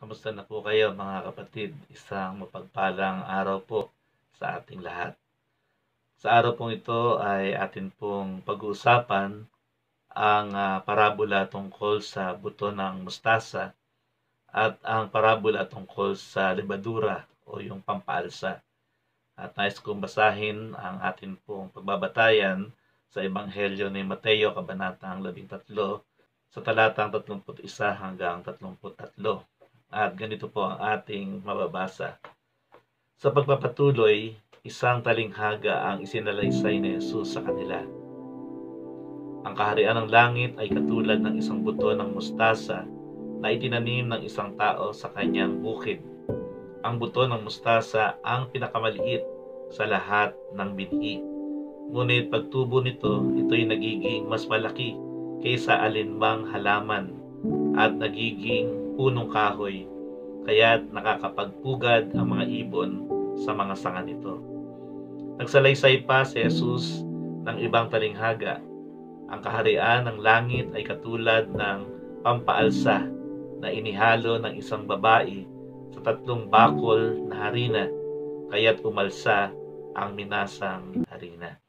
Kamusta na po kayo mga kapatid? Isang mapagpalang araw po sa ating lahat. Sa araw pong ito ay atin pong pag-uusapan ang uh, parabola tungkol sa buto ng mustasa at ang parabola tungkol sa lebadura o yung pampalsa. At nais kong basahin ang atin pong pagbabatayan sa Ebanghelyo ni Mateo, Kabanatang 13, sa talatang 31 hanggang 33. At ganito po ang ating mababasa. Sa pagpapatuloy, isang talinghaga ang isinalaysay ni Jesus sa kanila. Ang kaharian ng langit ay katulad ng isang buto ng mustasa na itinanim ng isang tao sa kanyang bukid. Ang buto ng mustasa ang pinakamaliit sa lahat ng binhi. Ngunit pagtubo nito, ito'y nagiging mas malaki kaysa alinmang halaman at nagiging punong kahoy kaya't nakakapagpugad ang mga ibon sa mga sanga nito. Nagsalaysay pa si Jesus ng ibang talinghaga. Ang kaharian ng langit ay katulad ng pampaalsa na inihalo ng isang babae sa tatlong bakol na harina, kaya't umalsa ang minasang harina.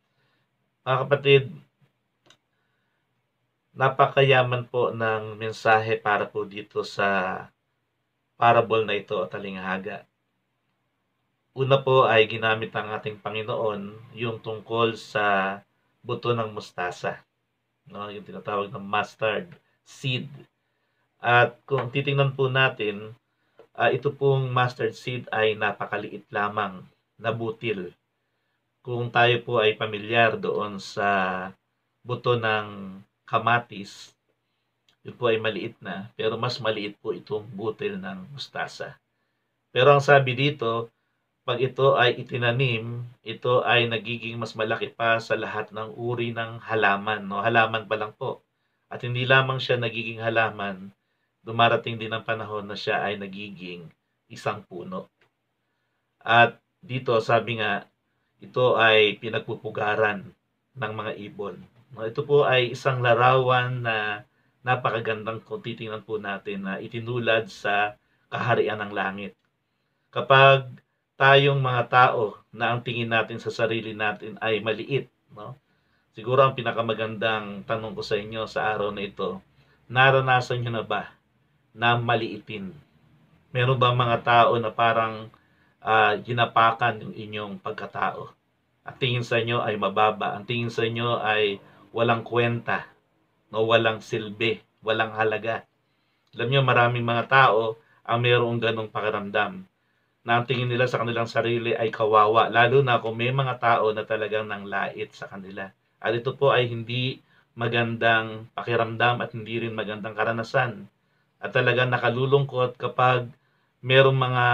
Mga kapatid, napakayaman po ng mensahe para po dito sa parable na ito o talinghaga. Una po ay ginamit ang ating Panginoon yung tungkol sa buto ng mustasa. No, yung tinatawag na mustard seed. At kung titingnan po natin, uh, ito pong mustard seed ay napakaliit lamang na butil. Kung tayo po ay pamilyar doon sa buto ng kamatis, yun po ay maliit na, pero mas maliit po itong butil ng mustasa. Pero ang sabi dito, pag ito ay itinanim, ito ay nagiging mas malaki pa sa lahat ng uri ng halaman. No? Halaman pa lang po. At hindi lamang siya nagiging halaman, dumarating din ang panahon na siya ay nagiging isang puno. At dito sabi nga, ito ay pinagpupugaran ng mga ibon. Ito po ay isang larawan na napakagandang kung titingnan po natin na itinulad sa kaharian ng langit. Kapag tayong mga tao na ang tingin natin sa sarili natin ay maliit, no? Siguro ang pinakamagandang tanong ko sa inyo sa araw na ito, naranasan nyo na ba na maliitin? Meron ba mga tao na parang uh, ah, ginapakan yung inyong pagkatao? Ang tingin sa inyo ay mababa, ang tingin sa inyo ay walang kwenta, no, walang silbi, walang halaga. Alam niyo, maraming mga tao ang mayroong ganong pakiramdam na ang tingin nila sa kanilang sarili ay kawawa, lalo na kung may mga tao na talagang nanglait sa kanila. At ito po ay hindi magandang pakiramdam at hindi rin magandang karanasan. At talagang nakalulungkot kapag merong mga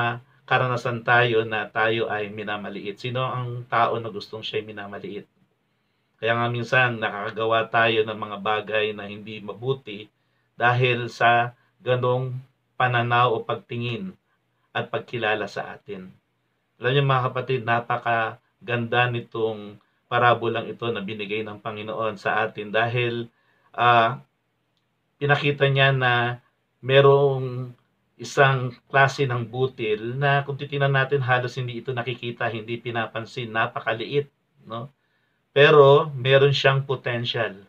karanasan tayo na tayo ay minamaliit. Sino ang tao na gustong siya ay minamaliit? Kaya nga minsan nakakagawa tayo ng mga bagay na hindi mabuti dahil sa ganong pananaw o pagtingin at pagkilala sa atin. Alam niyo mga kapatid, napakaganda nitong parabolang ito na binigay ng Panginoon sa atin dahil uh, pinakita niya na merong isang klase ng butil na kung titingnan natin halos hindi ito nakikita, hindi pinapansin, napakaliit, no? Pero meron siyang potential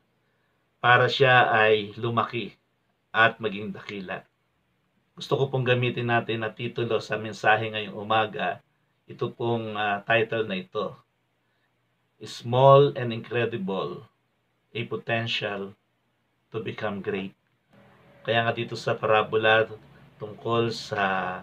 para siya ay lumaki at maging dakila. Gusto ko pong gamitin natin na titulo sa mensahe ngayong umaga. Ito pong uh, title na ito. Small and Incredible, a Potential to Become Great. Kaya nga dito sa parabola tungkol sa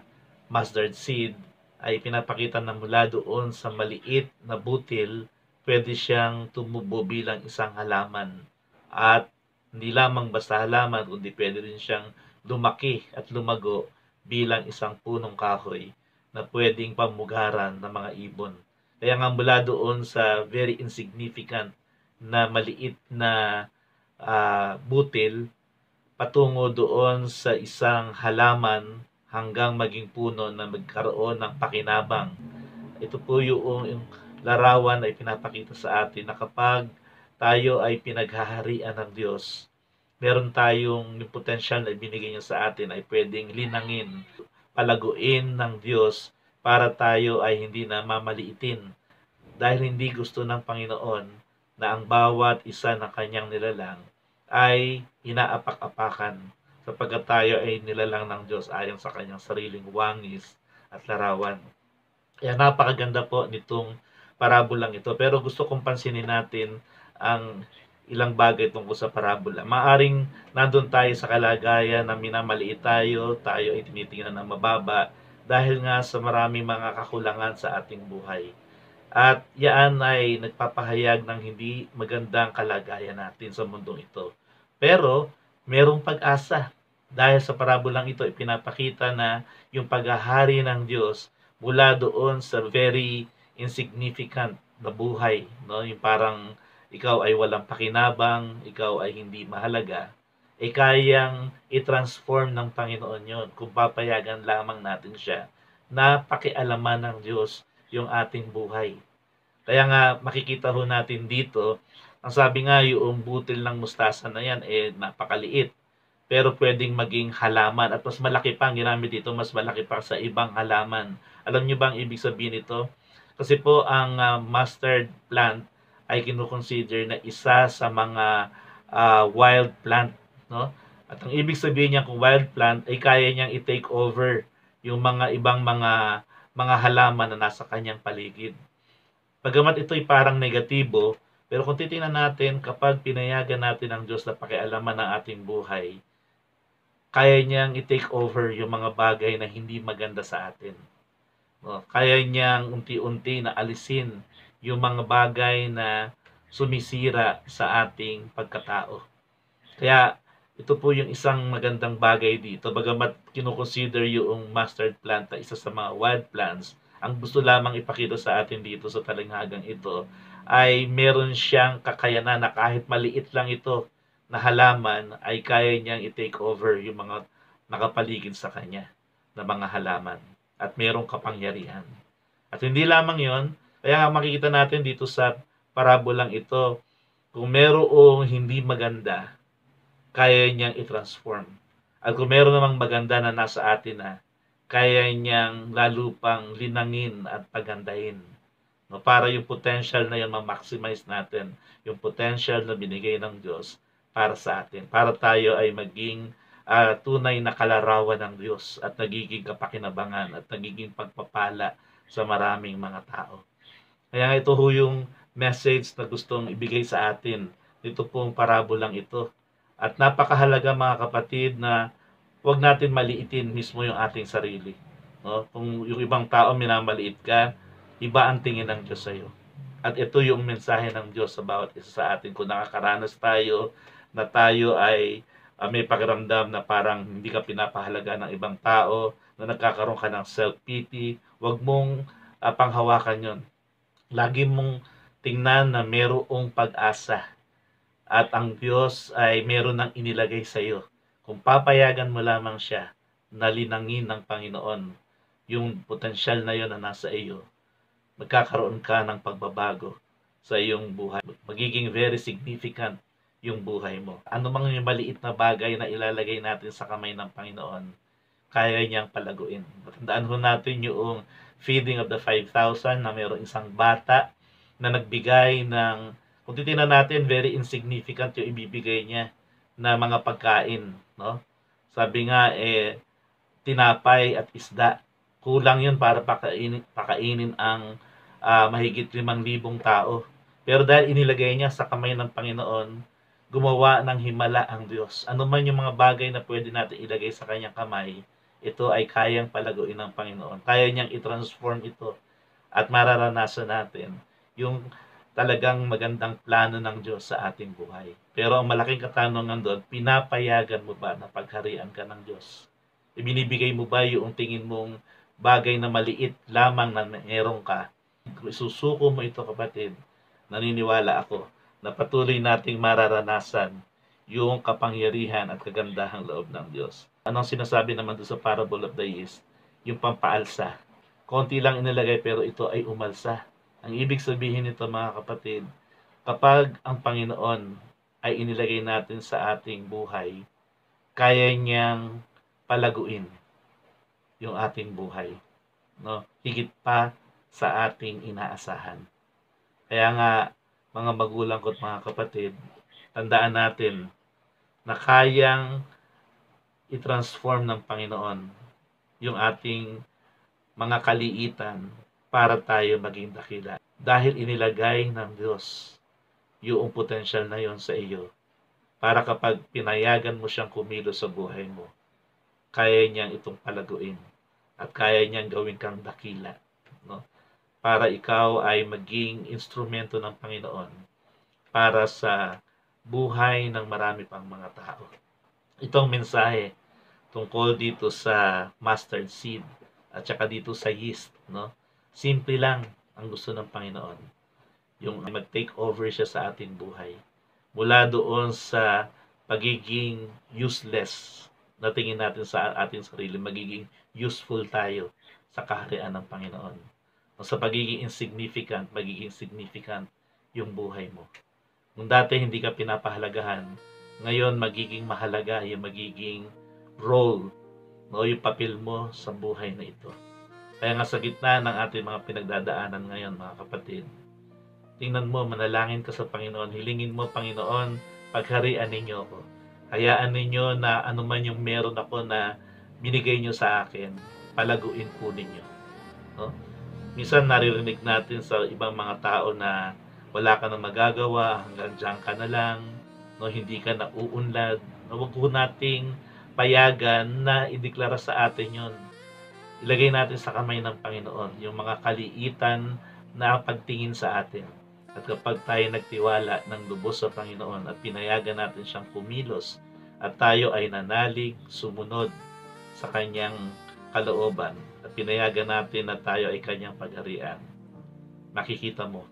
mustard seed ay pinapakita na mula doon sa maliit na butil pwede siyang tumubo bilang isang halaman. At hindi lamang basta halaman, kundi pwede rin siyang lumaki at lumago bilang isang punong kahoy na pwedeng pamugaran ng mga ibon. Kaya nga mula doon sa very insignificant na maliit na uh, butil patungo doon sa isang halaman hanggang maging puno na magkaroon ng pakinabang. Ito po yung, yung larawan ay pinapakita sa atin na kapag tayo ay pinaghaharian ng Diyos, meron tayong yung potential na binigay niya sa atin ay pwedeng linangin, palaguin ng Diyos para tayo ay hindi na mamaliitin dahil hindi gusto ng Panginoon na ang bawat isa na kanyang nilalang ay inaapak-apakan sapagkat tayo ay nilalang ng Diyos ayon sa kanyang sariling wangis at larawan. Kaya napakaganda po nitong parabol lang ito. Pero gusto kong pansinin natin ang ilang bagay tungkol sa parabola. Maaring nandun tayo sa kalagayan na minamaliit tayo, tayo ay tinitingnan ng mababa dahil nga sa maraming mga kakulangan sa ating buhay. At yaan ay nagpapahayag ng hindi magandang kalagayan natin sa mundong ito. Pero merong pag-asa dahil sa parabolang ito ipinapakita na yung paghahari ng Diyos mula doon sa very insignificant na buhay, no? Yung parang ikaw ay walang pakinabang, ikaw ay hindi mahalaga, ay eh, kayang i-transform ng Panginoon yon kung papayagan lamang natin siya na pakialaman ng Diyos yung ating buhay. Kaya nga makikita ho natin dito, ang sabi nga yung butil ng mustasa na yan eh napakaliit. Pero pwedeng maging halaman at mas malaki pa ang ginamit dito, mas malaki pa sa ibang halaman. Alam niyo bang ibig sabihin nito? Kasi po ang uh, ah, mustard plant ay kinukonsider na isa sa mga uh, wild plant, no? At ang ibig sabihin niya kung wild plant ay kaya niyang i-take over yung mga ibang mga mga halaman na nasa kanyang paligid. Pagamat ito'y parang negatibo, pero kung titingnan natin, kapag pinayagan natin ang Diyos na pakialaman ng ating buhay, kaya niyang i-take over yung mga bagay na hindi maganda sa atin. Oh, kaya niyang unti-unti na alisin yung mga bagay na sumisira sa ating pagkatao. Kaya ito po yung isang magandang bagay dito. Bagamat kinukonsider yung mustard plant na isa sa mga wild plants, ang gusto lamang ipakita sa atin dito sa talinghagang ito ay meron siyang kakayanan na kahit maliit lang ito na halaman ay kaya niyang i-take over yung mga nakapaligid sa kanya na mga halaman at mayroong kapangyarihan. At hindi lamang yon, kaya makikita natin dito sa parabolang ito, kung merong hindi maganda, kaya niyang i-transform. At kung meron namang maganda na nasa atin na, kaya niyang lalo pang linangin at pagandahin. No, para yung potential na yun, ma-maximize natin yung potential na binigay ng Diyos para sa atin. Para tayo ay maging uh, tunay na kalarawan ng Diyos at nagiging kapakinabangan at nagiging pagpapala sa maraming mga tao. Kaya ito ho yung message na gustong ibigay sa atin. dito pong parabolang ito. At napakahalaga mga kapatid na huwag natin maliitin mismo yung ating sarili. No? Kung yung ibang tao minamaliit ka, iba ang tingin ng Diyos sa iyo. At ito yung mensahe ng Diyos sa bawat isa sa atin. Kung nakakaranas tayo na tayo ay uh, may pakiramdam na parang hindi ka pinapahalaga ng ibang tao, na nagkakaroon ka ng self-pity, huwag mong uh, panghawakan yon. Lagi mong tingnan na merong pag-asa at ang Diyos ay meron ng inilagay sa iyo. Kung papayagan mo lamang siya, nalinangin ng Panginoon yung potensyal na yon na nasa iyo, magkakaroon ka ng pagbabago sa iyong buhay. Magiging very significant yung buhay mo. Ano mang maliit na bagay na ilalagay natin sa kamay ng Panginoon, kaya niyang palaguin. Tandaan ho natin yung feeding of the 5,000 na mayroong isang bata na nagbigay ng, kung titignan natin, very insignificant yung ibibigay niya na mga pagkain. No? Sabi nga, eh, tinapay at isda. Kulang yun para pakainin, pakainin ang uh, mahigit 5,000 tao. Pero dahil inilagay niya sa kamay ng Panginoon, gumawa ng himala ang Diyos. Ano man yung mga bagay na pwede natin ilagay sa kanyang kamay, ito ay kayang palaguin ng Panginoon. Kaya niyang i-transform ito at mararanasan natin yung talagang magandang plano ng Diyos sa ating buhay. Pero ang malaking katanungan doon, pinapayagan mo ba na pagharian ka ng Diyos? Ibinibigay mo ba yung tingin mong bagay na maliit lamang na meron ka? Isusuko mo ito kapatid, naniniwala ako na patuloy nating mararanasan yung kapangyarihan at kagandahang loob ng Diyos. Anong sinasabi naman doon sa parable of the yeast? Yung pampaalsa. Konti lang inilagay pero ito ay umalsa. Ang ibig sabihin nito mga kapatid, kapag ang Panginoon ay inilagay natin sa ating buhay, kaya niyang palaguin yung ating buhay. No? Higit pa sa ating inaasahan. Kaya nga, mga magulang ko at mga kapatid, tandaan natin na kayang i-transform ng Panginoon yung ating mga kaliitan para tayo maging dakila. Dahil inilagay ng Diyos yung potensyal na yon sa iyo para kapag pinayagan mo siyang kumilos sa buhay mo, kaya niyang itong palaguin at kaya niyang gawin kang dakila. No? para ikaw ay maging instrumento ng Panginoon para sa buhay ng marami pang mga tao. Itong mensahe tungkol dito sa mustard seed at saka dito sa yeast, no? Simple lang ang gusto ng Panginoon. Yung mag-take over siya sa ating buhay. Mula doon sa pagiging useless na tingin natin sa ating sarili, magiging useful tayo sa kaharian ng Panginoon sa pagiging insignificant, magiging significant yung buhay mo. Kung dati hindi ka pinapahalagahan, ngayon magiging mahalaga yung magiging role o yung papel mo sa buhay na ito. Kaya nga sa gitna ng ating mga pinagdadaanan ngayon mga kapatid, tingnan mo, manalangin ka sa Panginoon, hilingin mo Panginoon, pagharian ninyo ako. Hayaan ninyo na anuman yung meron ako na binigay nyo sa akin, palaguin po ninyo. No? minsan naririnig natin sa ibang mga tao na wala ka nang magagawa, hanggang dyan ka na lang, no, hindi ka na uunlad. No, huwag ko nating payagan na ideklara sa atin yon. Ilagay natin sa kamay ng Panginoon yung mga kaliitan na pagtingin sa atin. At kapag tayo nagtiwala ng lubos sa Panginoon at pinayagan natin siyang kumilos at tayo ay nanalig, sumunod sa kanyang kalooban at pinayagan natin na tayo ay kanyang pagharian, makikita mo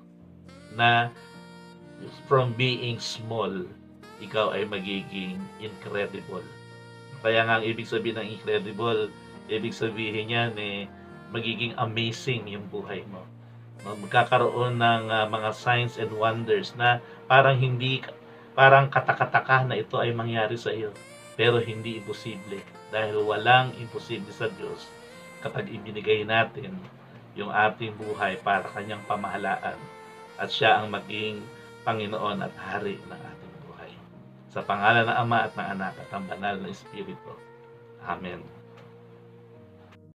na from being small, ikaw ay magiging incredible. Kaya nga ang ibig sabihin ng incredible, ibig sabihin niyan eh, magiging amazing yung buhay mo. Magkakaroon ng uh, mga signs and wonders na parang hindi parang katakataka na ito ay mangyari sa iyo pero hindi imposible dahil walang imposible sa Diyos kapag ibinigay natin yung ating buhay para kanyang pamahalaan at siya ang maging Panginoon at Hari ng ating buhay. Sa pangalan ng Ama at ng Anak at ng Banal na Espiritu. Amen.